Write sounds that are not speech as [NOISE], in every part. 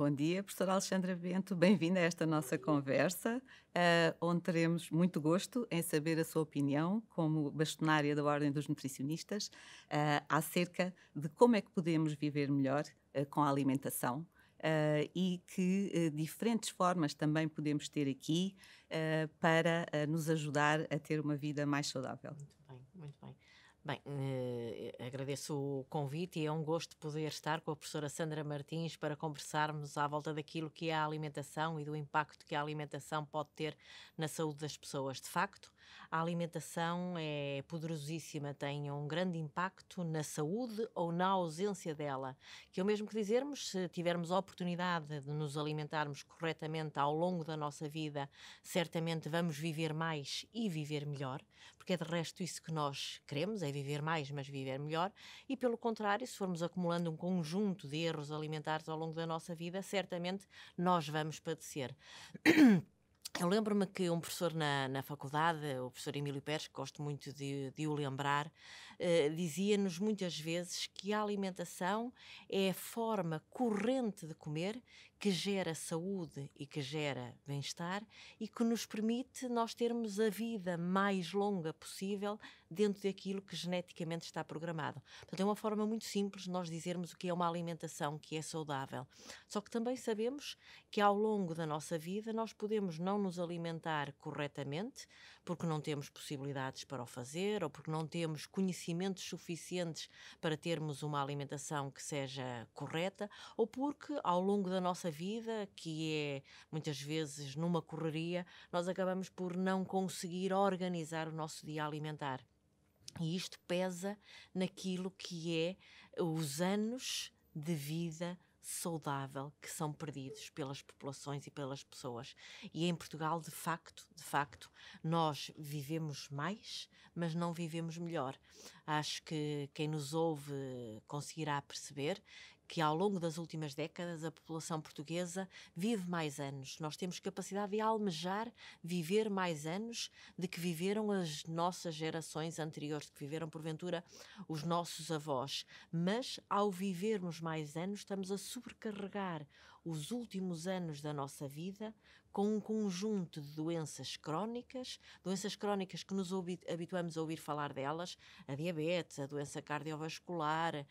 Bom dia, professora Alexandra Bento. Bem-vinda a esta nossa conversa, uh, onde teremos muito gosto em saber a sua opinião, como bastonária da Ordem dos Nutricionistas, uh, acerca de como é que podemos viver melhor uh, com a alimentação. e que diferentes formas também podemos ter aqui para nos ajudar a ter uma vida mais saudável. Muito bem, muito bem. Bem, eh, agradeço o convite e é um gosto poder estar com a professora Sandra Martins para conversarmos à volta daquilo que é a alimentação e do impacto que a alimentação pode ter na saúde das pessoas. De facto, a alimentação é poderosíssima, tem um grande impacto na saúde ou na ausência dela. Que é o mesmo que dizermos, se tivermos a oportunidade de nos alimentarmos corretamente ao longo da nossa vida, certamente vamos viver mais e viver melhor porque é de resto isso que nós queremos, é viver mais, mas viver melhor, e pelo contrário, se formos acumulando um conjunto de erros alimentares ao longo da nossa vida, certamente nós vamos padecer. Eu lembro-me que um professor na, na faculdade, o professor Emílio Pérez, que gosto muito de, de o lembrar, eh, dizia-nos muitas vezes que a alimentação é a forma corrente de comer que gera saúde e que gera bem-estar e que nos permite nós termos a vida mais longa possível dentro daquilo que geneticamente está programado. Portanto, é uma forma muito simples de nós dizermos o que é uma alimentação que é saudável. Só que também sabemos que ao longo da nossa vida nós podemos não nos alimentar corretamente porque não temos possibilidades para o fazer ou porque não temos conhecimento conhecimentos suficientes para termos uma alimentação que seja correta, ou porque ao longo da nossa vida, que é muitas vezes numa correria, nós acabamos por não conseguir organizar o nosso dia alimentar. E isto pesa naquilo que é os anos de vida saudável que são perdidos pelas populações e pelas pessoas. E em Portugal, de facto, de facto, nós vivemos mais, mas não vivemos melhor. Acho que quem nos ouve conseguirá perceber que ao longo das últimas décadas a população portuguesa vive mais anos. Nós temos capacidade de almejar viver mais anos de que viveram as nossas gerações anteriores, de que viveram porventura os nossos avós. Mas ao vivermos mais anos, estamos a sobrecarregar os últimos anos da nossa vida com um conjunto de doenças crónicas, doenças crónicas que nos habituamos a ouvir falar delas, a diabetes, a doença cardiovascular, eh,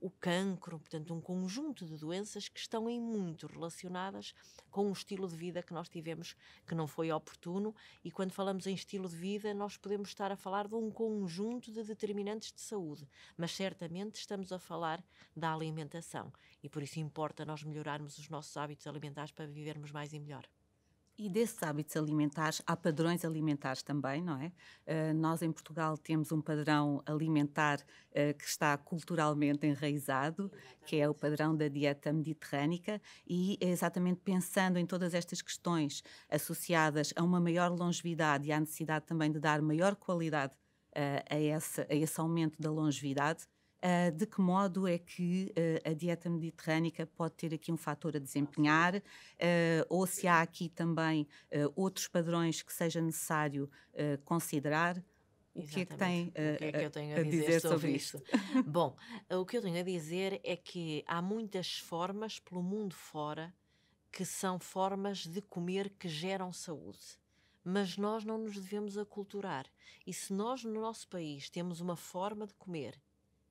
o cancro, portanto, um conjunto de doenças que estão em muito relacionadas com o estilo de vida que nós tivemos que não foi oportuno e quando falamos em estilo de vida, nós podemos estar a falar de um conjunto de determinantes de saúde, mas certamente estamos a falar da alimentação e por isso importa nós melhorarmos os nossos hábitos alimentares para vivermos mais e melhor. E desses hábitos alimentares, há padrões alimentares também, não é? Uh, nós em Portugal temos um padrão alimentar uh, que está culturalmente enraizado, que é o padrão da dieta mediterrânica, e é exatamente pensando em todas estas questões associadas a uma maior longevidade e à necessidade também de dar maior qualidade uh, a, esse, a esse aumento da longevidade, Uh, de que modo é que uh, a dieta mediterrânica pode ter aqui um fator a desempenhar, uh, ou se há aqui também outros padrões que seja necessário considerar? O que é que tem uh, que é que eu tenho a, a dizer, dizer, sobre isto? [LAUGHS] Bom, o que eu tenho a dizer é que há muitas formas pelo mundo fora que são formas de comer que geram saúde. Mas nós não nos devemos aculturar. E se nós no nosso país temos uma forma de comer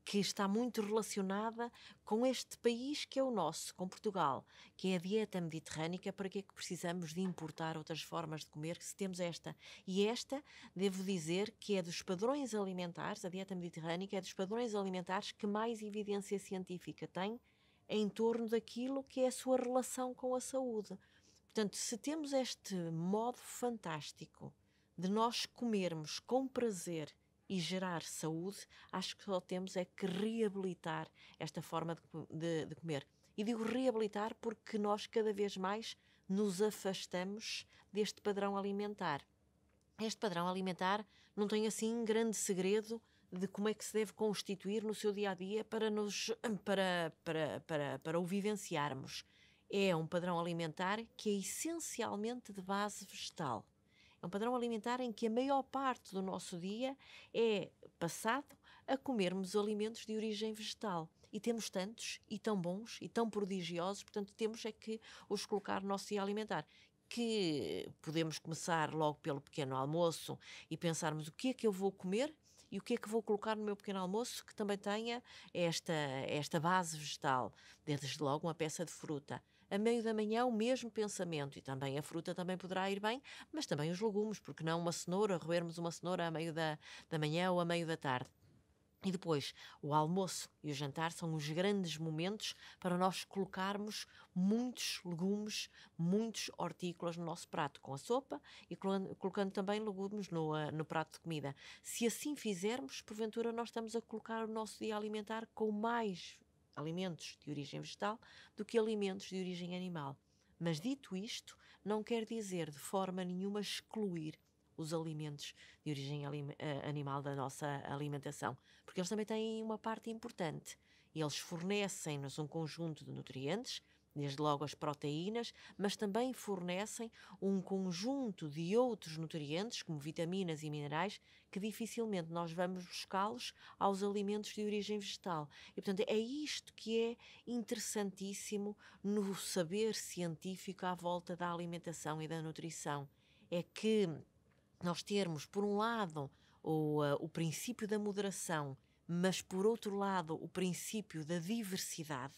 que está muito relacionada com este país que é o nosso, com Portugal, que é a dieta mediterrânica, para que é que precisamos de importar outras formas de comer se temos esta? E esta, devo dizer, que é dos padrões alimentares, a dieta mediterrânica é dos padrões alimentares que mais evidência científica tem em torno daquilo que é a sua relação com a saúde. Portanto, se temos este modo fantástico de nós comermos com prazer e gerar saúde, acho que só temos é que reabilitar esta forma de, de, de comer. E digo reabilitar porque nós cada vez mais nos afastamos deste padrão alimentar. Este padrão alimentar não tem assim grande segredo de como é que se deve constituir no seu dia a dia para nos para para para, para o vivenciarmos. É um padrão alimentar que é essencialmente de base vegetal. É um padrão alimentar em que a maior parte do nosso dia é passado a comermos alimentos de origem vegetal. E temos tantos, e tão bons, e tão prodigiosos, portanto, temos é que os colocar no nosso dia alimentar que podemos começar logo pelo pequeno almoço e pensarmos o que é que eu vou comer e o que é que vou colocar no meu pequeno almoço que também tenha esta, esta base vegetal, desde logo uma peça de fruta a meio da manhã o mesmo pensamento e também a fruta também poderá ir bem, mas também os legumes, porque não uma cenoura, roermos uma cenoura a meio da, da manhã ou a meio da tarde. E depois, o almoço e o jantar são os grandes momentos para nós colocarmos muitos legumes, muitos hortícolas no nosso prato, com a sopa e colocando também legumes no, eh, no prato de comida. Se assim fizermos, porventura nós estamos a colocar o nosso dia alimentar com mais alimentos de origem vegetal do que alimentos de origem animal. Mas dito isto, não quer dizer de forma nenhuma excluir os alimentos de origem eh, animal da nossa alimentação, porque eles também têm uma parte importante. Eles fornecem-nos um conjunto de nutrientes desde logo as proteínas, mas também fornecem um conjunto de outros nutrientes, como vitaminas e minerais, que dificilmente nós vamos buscá-los aos alimentos de origem vegetal. E, portanto, é isto que é interessantíssimo no saber científico à volta da alimentação e da nutrição. É que nós termos, por um lado, o, uh, o princípio da moderação, mas, por outro lado, o princípio da diversidade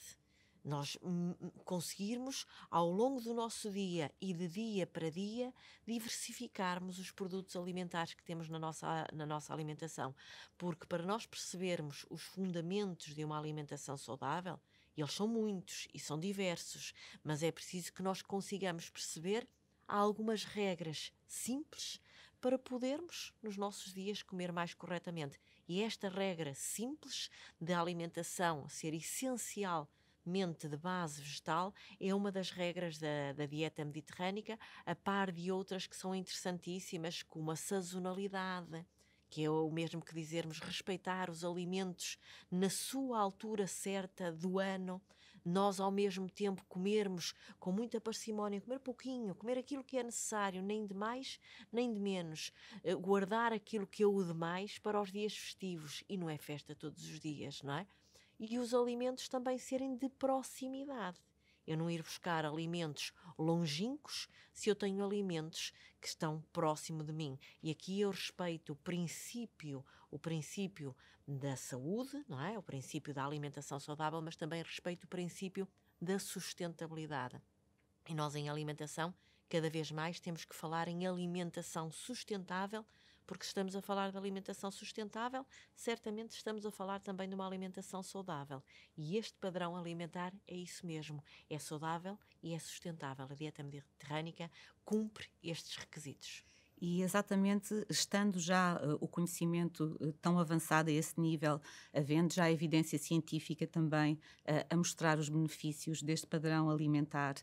nós hum, conseguirmos, ao longo do nosso dia e de dia para dia, diversificarmos os produtos alimentares que temos na nossa, na nossa alimentação. Porque para nós percebermos os fundamentos de uma alimentação saudável, e eles são muitos e são diversos, mas é preciso que nós consigamos perceber há algumas regras simples para podermos, nos nossos dias, comer mais corretamente. E esta regra simples da alimentação ser essencial mente de base vegetal é uma das regras da, da dieta mediterrânica, a par de outras que são interessantíssimas, como a sazonalidade que é o mesmo que dizermos respeitar os alimentos na sua altura certa do ano, nós ao mesmo tempo comermos com muita parcimónia, comer pouquinho, comer aquilo que é necessário, nem de mais nem de menos, eh, guardar aquilo que é o demais para os dias festivos e não é festa todos os dias, não é? e os alimentos também serem de proximidade. Eu não ir buscar alimentos longínquos se eu tenho alimentos que estão próximo de mim. E aqui eu respeito o princípio, o princípio da saúde, não é? O princípio da alimentação saudável, mas também respeito o princípio da sustentabilidade. E nós em alimentação, cada vez mais temos que falar em alimentação sustentável porque estamos a falar de alimentação sustentável, certamente estamos a falar também de uma alimentação saudável. E este padrão alimentar é isso mesmo: é saudável e é sustentável. A dieta mediterrânica cumpre estes requisitos. E exatamente estando já uh, o conhecimento uh, tão avançado a esse nível, havendo já evidência científica também uh, a mostrar os benefícios deste padrão alimentar,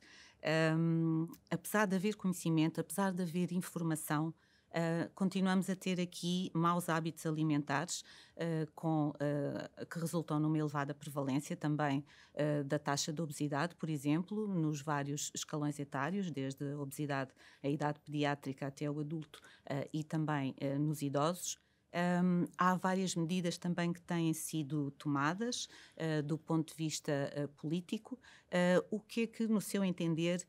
um, ehm, apesar de haver conhecimento, apesar de haver informação, Uh, continuamos a ter aqui maus hábitos alimentares uh, com, uh, que resultam numa elevada prevalência também da taxa de obesidade, por exemplo, nos vários escalões etários, desde a obesidade, a idade pediátrica até o adulto e também nos idosos. Um, há várias medidas também que têm sido tomadas uh, do ponto de vista uh, político. Uh, o que é que, no seu entender,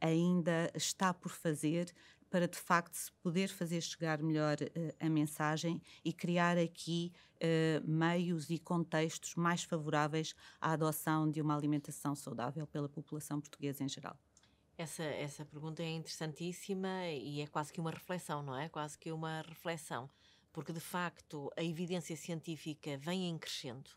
ainda está por fazer para de facto se poder fazer chegar melhor uh, a mensagem e criar aqui uh, meios e contextos mais favoráveis à adoção de uma alimentação saudável pela população portuguesa em geral. Essa, essa pergunta é interessantíssima e é quase que uma reflexão, não é? Quase que uma reflexão, porque de facto a evidência científica vem em crescendo.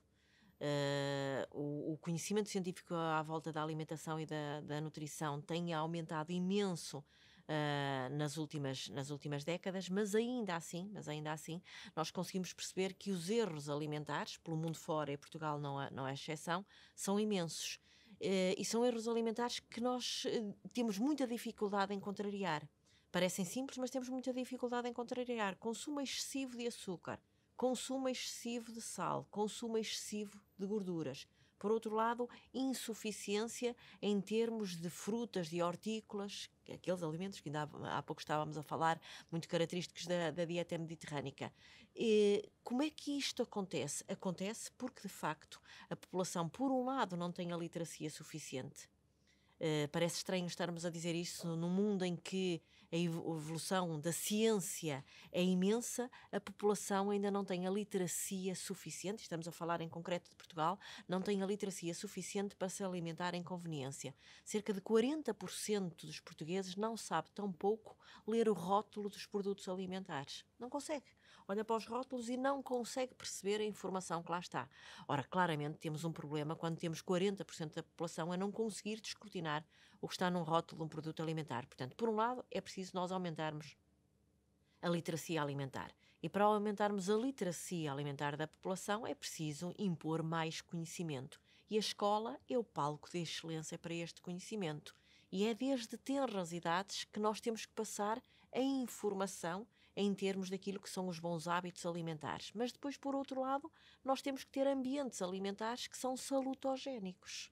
Uh, o, o, conhecimento científico à volta da alimentação e da, da, nutrição tem aumentado imenso uh, nas, últimas, nas últimas décadas, mas ainda assim, mas ainda assim, nós conseguimos perceber que os erros alimentares, pelo mundo fora e Portugal não é, não é exceção, são imensos. Uh, e são erros alimentares que nós uh, temos muita dificuldade em contrariar. Parecem simples, mas temos muita dificuldade em contrariar. Consumo excessivo de açúcar, consumo excessivo de sal, consumo excessivo de gorduras, por outro lado, insuficiência em termos de frutas, de hortícolas, aqueles alimentos que ainda há, há pouco estávamos a falar, muito característicos da, da dieta mediterrânica. E, como é que isto acontece? Acontece porque, de facto, a população, por um lado, não tem a literacia suficiente. Uh, parece estranho estarmos a dizer isso num mundo em que a evolução da ciência é imensa, a população ainda não tem a literacia suficiente, estamos a falar em concreto de Portugal, não tem a literacia suficiente para se alimentar em conveniência. Cerca de 40% dos portugueses não sabe tão pouco ler o rótulo dos produtos alimentares. Não consegue olha para os rótulos e não consegue perceber a informação que lá está. Ora, claramente temos um problema quando temos 40% da população a não conseguir descortinar o que está num rótulo de um produto alimentar. Portanto, por um lado, é preciso nós aumentarmos a literacia alimentar. E para aumentarmos a literacia alimentar da população é preciso impor mais conhecimento. E a escola é o palco de excelência para este conhecimento. E é desde tenras idades que nós temos que passar a informação em termos daquilo que são os bons hábitos alimentares. Mas depois, por outro lado, nós temos que ter ambientes alimentares que são salutogénicos.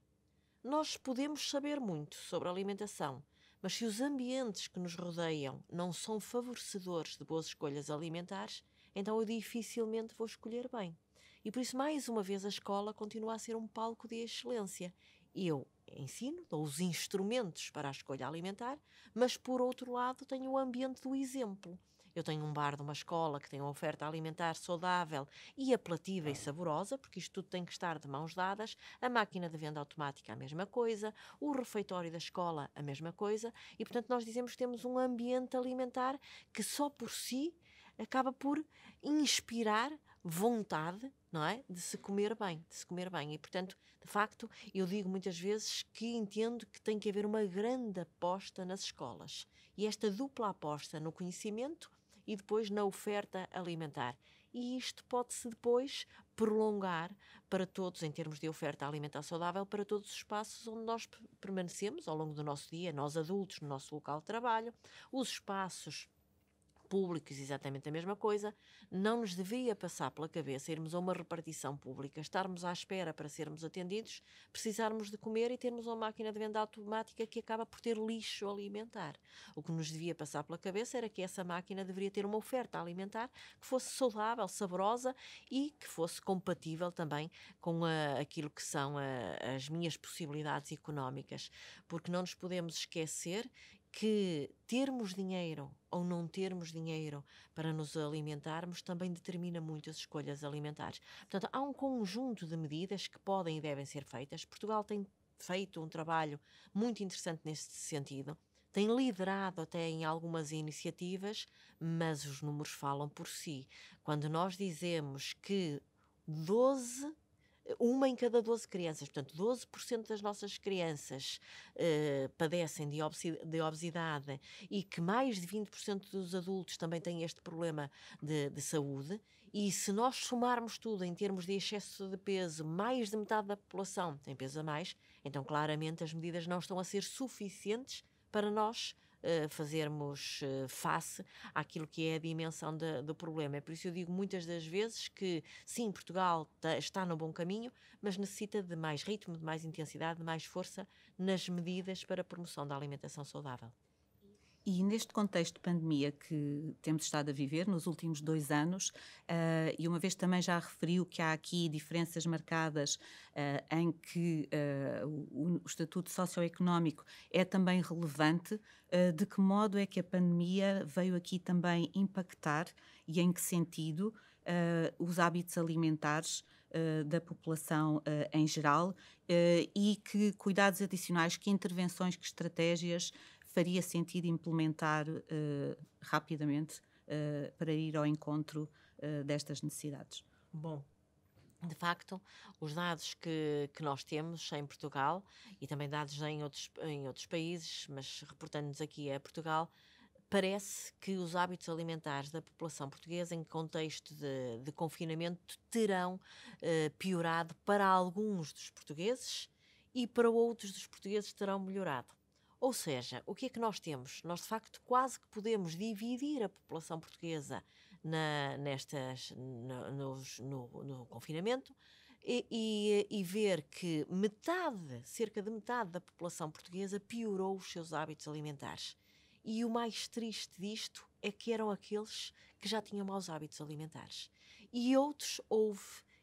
Nós podemos saber muito sobre alimentação, mas se os ambientes que nos rodeiam não são favorecedores de boas escolhas alimentares, então eu dificilmente vou escolher bem. E por isso, mais uma vez, a escola continua a ser um palco de excelência. Eu ensino, dou os instrumentos para a escolha alimentar, mas por outro lado tenho o ambiente do exemplo. Eu tenho um bar de uma escola que tem uma oferta alimentar saudável e apelativa e saborosa, porque isto tudo tem que estar de mãos dadas. A máquina de venda automática, a mesma coisa. O refeitório da escola, a mesma coisa. E, portanto, nós dizemos que temos um ambiente alimentar que só por si acaba por inspirar vontade, não é? De se comer bem, de se comer bem. E, portanto, de facto, eu digo muitas vezes que entendo que tem que haver uma grande aposta nas escolas. E esta dupla aposta no conhecimento e depois na oferta alimentar. E isto pode-se depois prolongar para todos, em termos de oferta alimentar saudável, para todos os espaços onde nós permanecemos ao longo do nosso dia, nós adultos, no nosso local de trabalho, os espaços públicos exatamente a mesma coisa, não nos devia passar pela cabeça irmos a uma repartição pública, estarmos à espera para sermos atendidos, precisarmos de comer e termos uma máquina de venda automática que acaba por ter lixo alimentar. O que nos devia passar pela cabeça era que essa máquina deveria ter uma oferta alimentar que fosse saudável, saborosa e que fosse compatível também com a, ah, aquilo que são a, ah, as minhas possibilidades económicas, porque não nos podemos esquecer que termos dinheiro ou não termos dinheiro para nos alimentarmos também determina muito as escolhas alimentares. Portanto, há um conjunto de medidas que podem e devem ser feitas. Portugal tem feito um trabalho muito interessante nesse sentido. Tem liderado até em algumas iniciativas, mas os números falam por si. Quando nós dizemos que 12 uma em cada 12 crianças, portanto, 12% das nossas crianças uh, padecem de, de obesidade e que mais de 20% dos adultos também têm este problema de, de, saúde. E se nós somarmos tudo em termos de excesso de peso, mais de metade da população tem peso a mais, então claramente as medidas não estão a ser suficientes para nós fazermos eh, face àquilo que é a dimensão de, do problema. É por isso eu digo muitas das vezes que, sim, Portugal tá, está no bom caminho, mas necessita de mais ritmo, de mais intensidade, de mais força nas medidas para a promoção da alimentação saudável. E neste contexto de pandemia que temos estado a viver nos últimos dois anos, uh, e uma vez também já referiu que há aqui diferenças marcadas uh, em que uh, o, o, estatuto socioeconómico é também relevante, de que modo é que a pandemia veio aqui também impactar e em que sentido os hábitos alimentares da população em geral e que cuidados adicionais, que intervenções, que estratégias faria sentido implementar uh, rapidamente uh, para ir ao encontro uh, destas necessidades. Bom, de facto, os dados que, que nós temos em Portugal e também dados em outros, em outros países, mas reportando-nos aqui a Portugal, parece que os hábitos alimentares da população portuguesa em contexto de, de confinamento terão uh, piorado para alguns dos portugueses e para outros dos portugueses terão melhorado. Ou seja, o que é que nós temos? Nós, de facto, quase que podemos dividir a população portuguesa na, nestas, nos, no, no, confinamento e, e, e ver que metade, cerca de metade da população portuguesa piorou os seus hábitos alimentares. E o mais triste disto é que eram aqueles que já tinham maus hábitos alimentares. E outros houve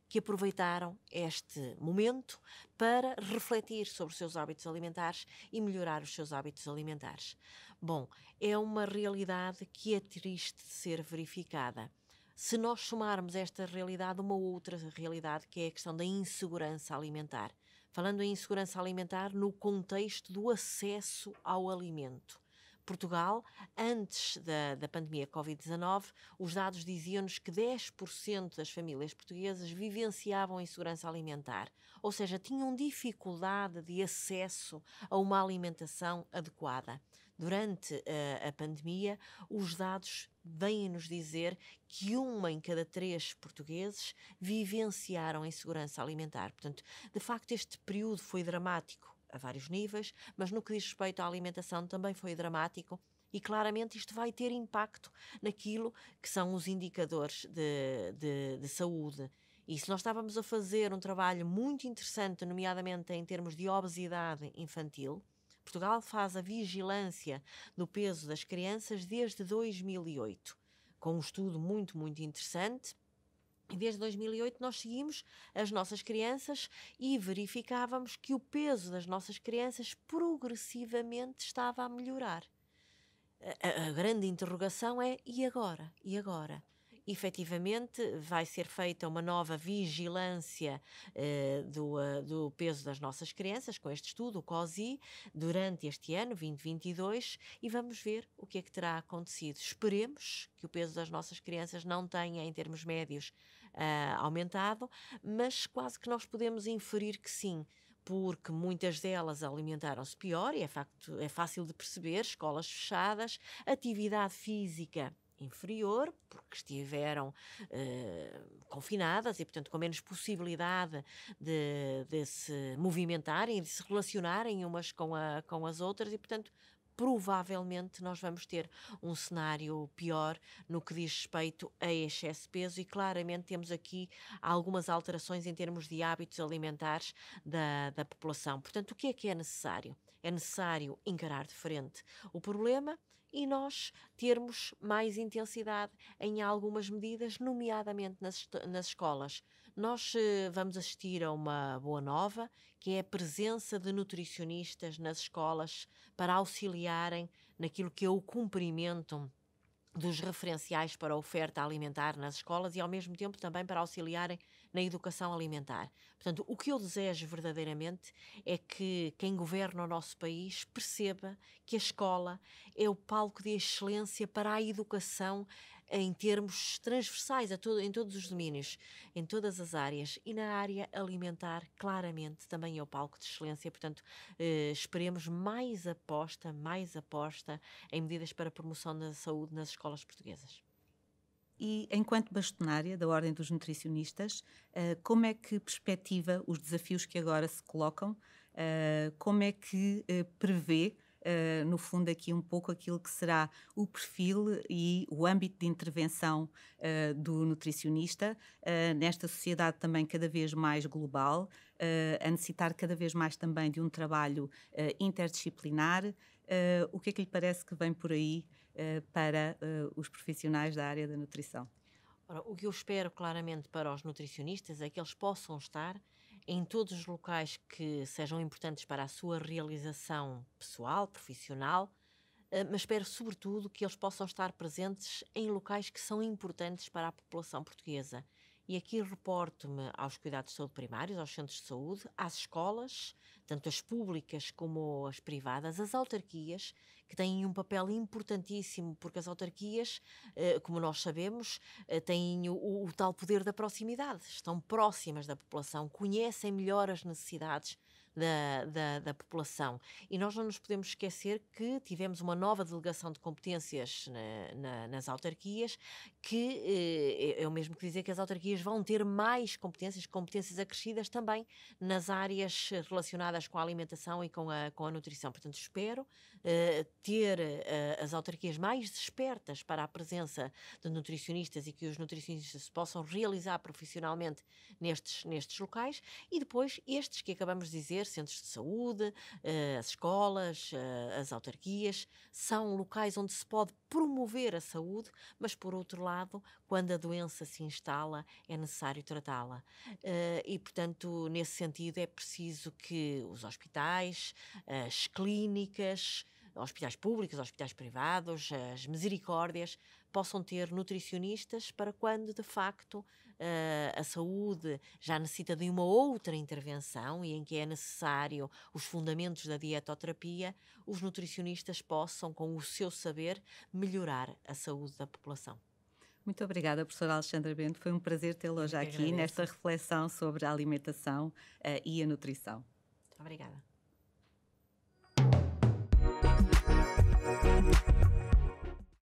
que aproveitaram este momento para refletir sobre os seus hábitos alimentares e melhorar os seus hábitos alimentares. Bom, é uma realidade que é triste de ser verificada. Se nós somarmos esta realidade uma outra realidade que é a questão da insegurança alimentar, falando em insegurança alimentar no contexto do acesso ao alimento. Portugal, antes da, da pandemia Covid-19, os dados diziam-nos que 10% das famílias portuguesas vivenciavam insegurança alimentar, ou seja, tinham dificuldade de acesso a uma alimentação adequada. Durante uh, a pandemia, os dados vêm-nos dizer que uma em cada três portugueses vivenciaram insegurança alimentar. Portanto, de facto, este período foi dramático a vários níveis, mas no que diz respeito à alimentação também foi dramático. E claramente isto vai ter impacto naquilo que são os indicadores de, de, de saúde. E se nós estávamos a fazer um trabalho muito interessante, nomeadamente em termos de obesidade infantil, Portugal faz a vigilância do peso das crianças desde 2008, com um estudo muito, muito interessante Desde 2008 nós seguimos as nossas crianças e verificávamos que o peso das nossas crianças progressivamente estava a melhorar. A, a grande interrogação é e agora? E agora? efetivamente vai ser feita uma nova vigilância eh, do, uh, do, peso das nossas crianças com este estudo, o COSI, durante este ano, 2022, e vamos ver o que é que terá acontecido. Esperemos que o peso das nossas crianças não tenha, em termos médios, uh, aumentado, mas quase que nós podemos inferir que sim porque muitas delas alimentaram-se pior, e é, facto, é fácil de perceber, escolas fechadas, atividade física inferior, porque estiveram eh, confinadas e, portanto, com menos possibilidade de, de se movimentarem, de se relacionarem umas com, a, com as outras e, portanto, provavelmente nós vamos ter um cenário pior no que diz respeito a excesso de peso e claramente temos aqui algumas alterações em termos de hábitos alimentares da, da população. Portanto, o que é que é necessário? É necessário encarar de frente o problema e nós termos mais intensidade em algumas medidas, nomeadamente nas, nas escolas. Nós eh, vamos assistir a uma boa nova, que é a presença de nutricionistas nas escolas para auxiliarem naquilo que é o cumprimento dos referenciais para a oferta alimentar nas escolas e, ao mesmo tempo, também para auxiliarem na educação alimentar. Portanto, o que eu desejo verdadeiramente é que quem governa o nosso país perceba que a escola é o palco de excelência para a educação em termos transversais a todo, em todos os domínios, em todas as áreas e na área alimentar, claramente também é o palco de excelência. Portanto, eh, esperemos mais aposta, mais aposta em medidas para a promoção da saúde nas escolas portuguesas. E enquanto bastonária da Ordem dos Nutricionistas, eh, como é que perspectiva os desafios que agora se colocam? Eh, como é que eh, prevê eh, no fundo, aqui um pouco aquilo que será o perfil e o âmbito de intervenção uh, do nutricionista eh, nesta sociedade também cada vez mais global, a necessitar cada vez mais também de um trabalho interdisciplinar. o que é que lhe parece que vem por aí para os profissionais da área da nutrição? Ora, o que eu espero claramente para os nutricionistas é que eles possam estar em todos os locais que sejam importantes para a sua realização pessoal, profissional, eh, mas espero sobretudo que eles possam estar presentes em locais que são importantes para a população portuguesa. E aqui reporto-me aos cuidados de saúde primários, aos centros de saúde, às escolas, tanto as públicas como as privadas, às autarquias, que têm um papel importantíssimo, porque as autarquias, eh, como nós sabemos, eh, têm o, o tal poder da proximidade, estão próximas da população, conhecem melhor as necessidades da, da, da, população. E nós não nos podemos esquecer que tivemos uma nova delegação de competências na, na, nas autarquias, que eh, é, é o mesmo que dizer que as autarquias vão ter mais competências, competências acrescidas também nas áreas relacionadas com a alimentação e com a, com a nutrição. Portanto, espero eh, ter eh, as autarquias mais despertas para a presença de nutricionistas e que os nutricionistas se possam realizar profissionalmente nestes, nestes locais e depois estes que acabamos de dizer centros de saúde, eh, as escolas, eh, as autarquias, são locais onde se pode promover a saúde, mas por outro lado, quando a doença se instala, é necessário tratá-la. Eh, e, portanto, nesse sentido, é preciso que os hospitais, as clínicas, hospitais públicos, hospitais privados, as misericórdias, possam ter nutricionistas para quando de facto eh, a saúde já necessita de uma outra intervenção e em que é necessário os fundamentos da dietoterapia, os nutricionistas possam, com o seu saber, melhorar a saúde da população. Muito obrigada, professora Alexandra Bento. Foi um prazer tê-la hoje aqui nesta reflexão sobre a alimentação uh, e a nutrição. Muito obrigada. Thank you.